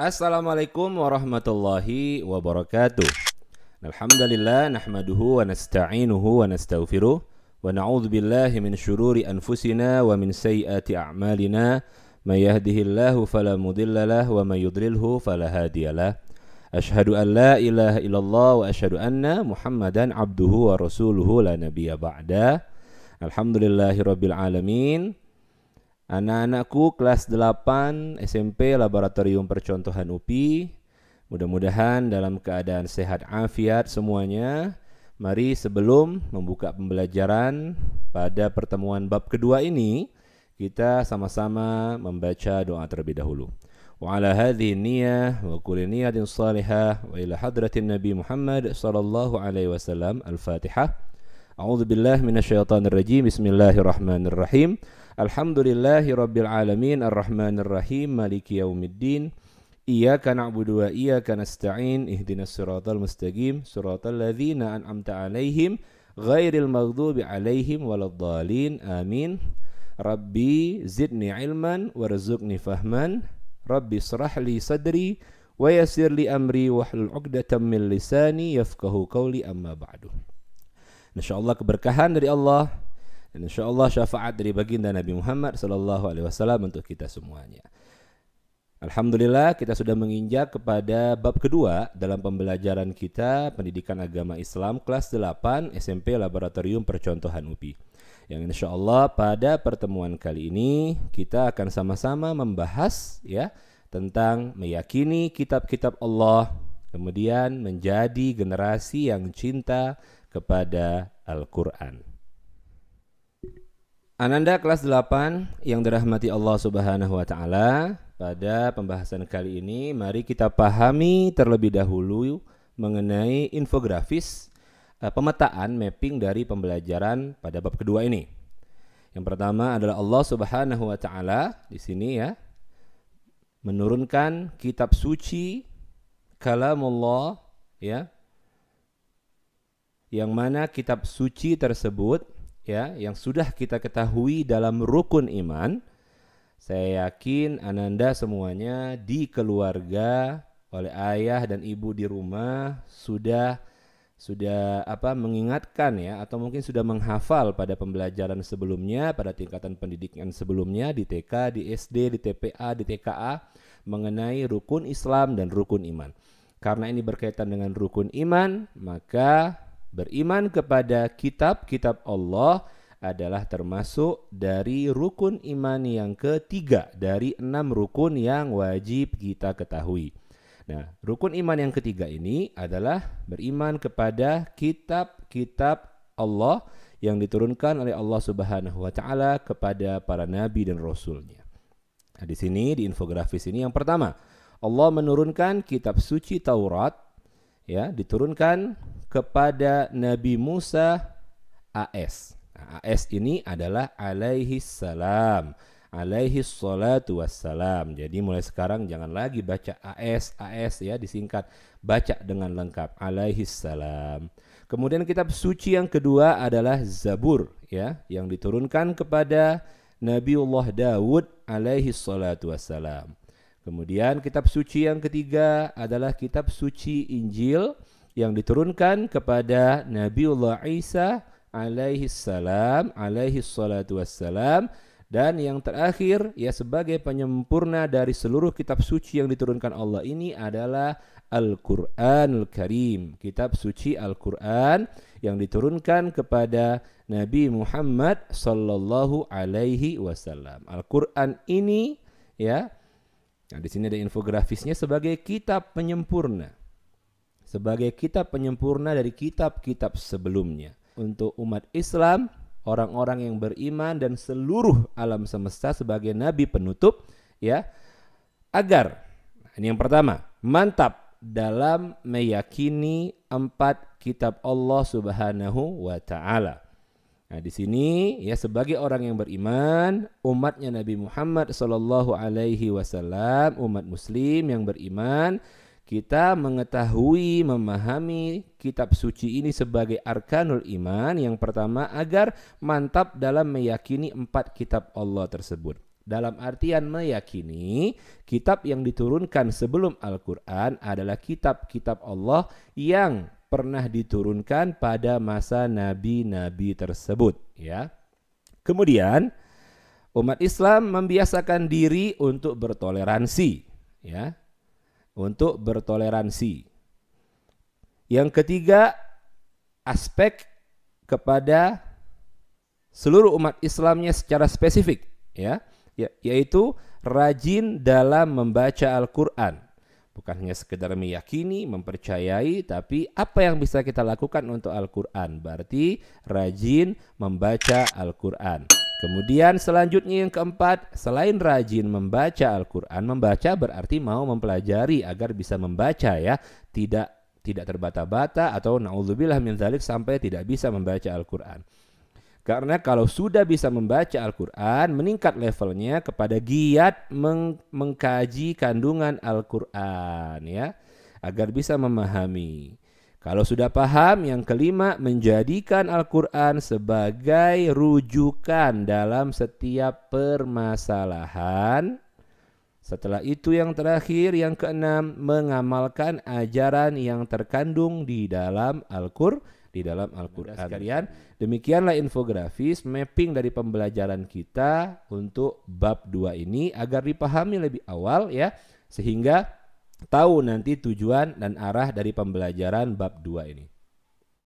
Assalamualaikum warahmatullahi wabarakatuh. Alhamdulillah nahmaduhu wa nasta'inuhu wa nastaghfiruh wa na'udzu billahi min syururi anfusina wa min sayyiati a'malina may yahdihillahu fala wa may yudlilhu fala hadiyalah. Ashhadu an la ilaha illallah wa ashadu anna Muhammadan abduhu wa rasuluhu la nabiyya ba'da. Alhamdulillahirabbil alamin. Anak-anakku kelas 8 SMP Laboratorium Percontohan UPI. Mudah-mudahan dalam keadaan sehat afiat semuanya. Mari sebelum membuka pembelajaran pada pertemuan bab kedua ini, kita sama-sama membaca doa terlebih dahulu. وعلى هذه النية وكل نية صالحة وإلى حضرة النبي محمد صلى الله عليه وسلم الفاتحة أعوذ بالله من الشيطان الرجيم بسم الله الرحمن الرحيم الحمد لله رب العالمين الرحمن الرحيم مالك يوم الدين إياك نعبد وإياك نستعين اهدنا الصراط المستقيم صراط الذين أنعمت عليهم غير المغضوب عليهم ولا الضالين آمين ربي زدني علما وارزقني فهما ربي اشرح لي صدري ويسر لي أمري واحلل عقدة من لساني يفقه قولي أما بعد Insyaallah Allah keberkahan dari Allah dan insya syafaat dari baginda Nabi Muhammad Sallallahu Alaihi Wasallam untuk kita semuanya. Alhamdulillah kita sudah menginjak kepada bab kedua dalam pembelajaran kita pendidikan agama Islam kelas 8 SMP Laboratorium Percontohan UPI. Yang Insyaallah pada pertemuan kali ini kita akan sama-sama membahas ya tentang meyakini kitab-kitab Allah, kemudian menjadi generasi yang cinta kepada Al-Quran. Ananda kelas 8 yang dirahmati Allah Subhanahu wa taala, pada pembahasan kali ini mari kita pahami terlebih dahulu mengenai infografis eh, pemetaan mapping dari pembelajaran pada bab kedua ini. Yang pertama adalah Allah Subhanahu wa taala di sini ya menurunkan kitab suci kalamullah ya yang mana kitab suci tersebut ya yang sudah kita ketahui dalam rukun iman saya yakin ananda semuanya di keluarga oleh ayah dan ibu di rumah sudah sudah apa mengingatkan ya atau mungkin sudah menghafal pada pembelajaran sebelumnya pada tingkatan pendidikan sebelumnya di TK, di SD, di TPA, di TKA mengenai rukun Islam dan rukun iman. Karena ini berkaitan dengan rukun iman, maka Beriman kepada kitab-kitab Allah adalah termasuk dari rukun iman yang ketiga dari enam rukun yang wajib kita ketahui. Nah, rukun iman yang ketiga ini adalah beriman kepada kitab-kitab Allah yang diturunkan oleh Allah Subhanahu wa taala kepada para nabi dan rasulnya. Nah, di sini di infografis ini yang pertama, Allah menurunkan kitab suci Taurat ya, diturunkan kepada Nabi Musa AS. Nah, AS ini adalah alaihi salam alaihi salatu wassalam. Jadi mulai sekarang jangan lagi baca AS AS ya disingkat. Baca dengan lengkap alaihi salam. Kemudian kitab suci yang kedua adalah Zabur ya yang diturunkan kepada Nabiullah Daud alaihi salatu wassalam. Kemudian kitab suci yang ketiga adalah kitab suci Injil yang diturunkan kepada Nabiullah Isa alaihi salam alaihi salatu wassalam dan yang terakhir ya sebagai penyempurna dari seluruh kitab suci yang diturunkan Allah ini adalah al al Karim, kitab suci Al-Qur'an yang diturunkan kepada Nabi Muhammad sallallahu alaihi wasallam. Al-Qur'an ini ya Nah, di sini ada infografisnya sebagai kitab penyempurna sebagai kitab penyempurna dari kitab-kitab sebelumnya untuk umat Islam, orang-orang yang beriman dan seluruh alam semesta sebagai nabi penutup ya agar ini yang pertama mantap dalam meyakini empat kitab Allah Subhanahu wa taala. Nah, di sini ya sebagai orang yang beriman, umatnya Nabi Muhammad sallallahu alaihi wasallam, umat muslim yang beriman, kita mengetahui, memahami kitab suci ini sebagai arkanul iman yang pertama agar mantap dalam meyakini empat kitab Allah tersebut. Dalam artian meyakini, kitab yang diturunkan sebelum Al-Quran adalah kitab-kitab Allah yang pernah diturunkan pada masa nabi-nabi tersebut. Ya, kemudian umat Islam membiasakan diri untuk bertoleransi. Ya, untuk bertoleransi. Yang ketiga, aspek kepada seluruh umat Islamnya secara spesifik, ya, ya yaitu rajin dalam membaca Al-Qur'an. Bukan hanya sekedar meyakini, mempercayai, tapi apa yang bisa kita lakukan untuk Al-Qur'an? Berarti rajin membaca Al-Qur'an. Kemudian selanjutnya yang keempat, selain rajin membaca Al-Qur'an, membaca berarti mau mempelajari agar bisa membaca ya, tidak tidak terbata-bata atau naudzubillah min zalik sampai tidak bisa membaca Al-Qur'an. Karena kalau sudah bisa membaca Al-Qur'an, meningkat levelnya kepada giat meng mengkaji kandungan Al-Qur'an ya, agar bisa memahami. Kalau sudah paham, yang kelima menjadikan Al-Quran sebagai rujukan dalam setiap permasalahan. Setelah itu yang terakhir, yang keenam mengamalkan ajaran yang terkandung di dalam Al-Qur'an di dalam Al-Qur'an. demikianlah infografis mapping dari pembelajaran kita untuk bab 2 ini agar dipahami lebih awal ya sehingga tahu nanti tujuan dan arah dari pembelajaran bab 2 ini.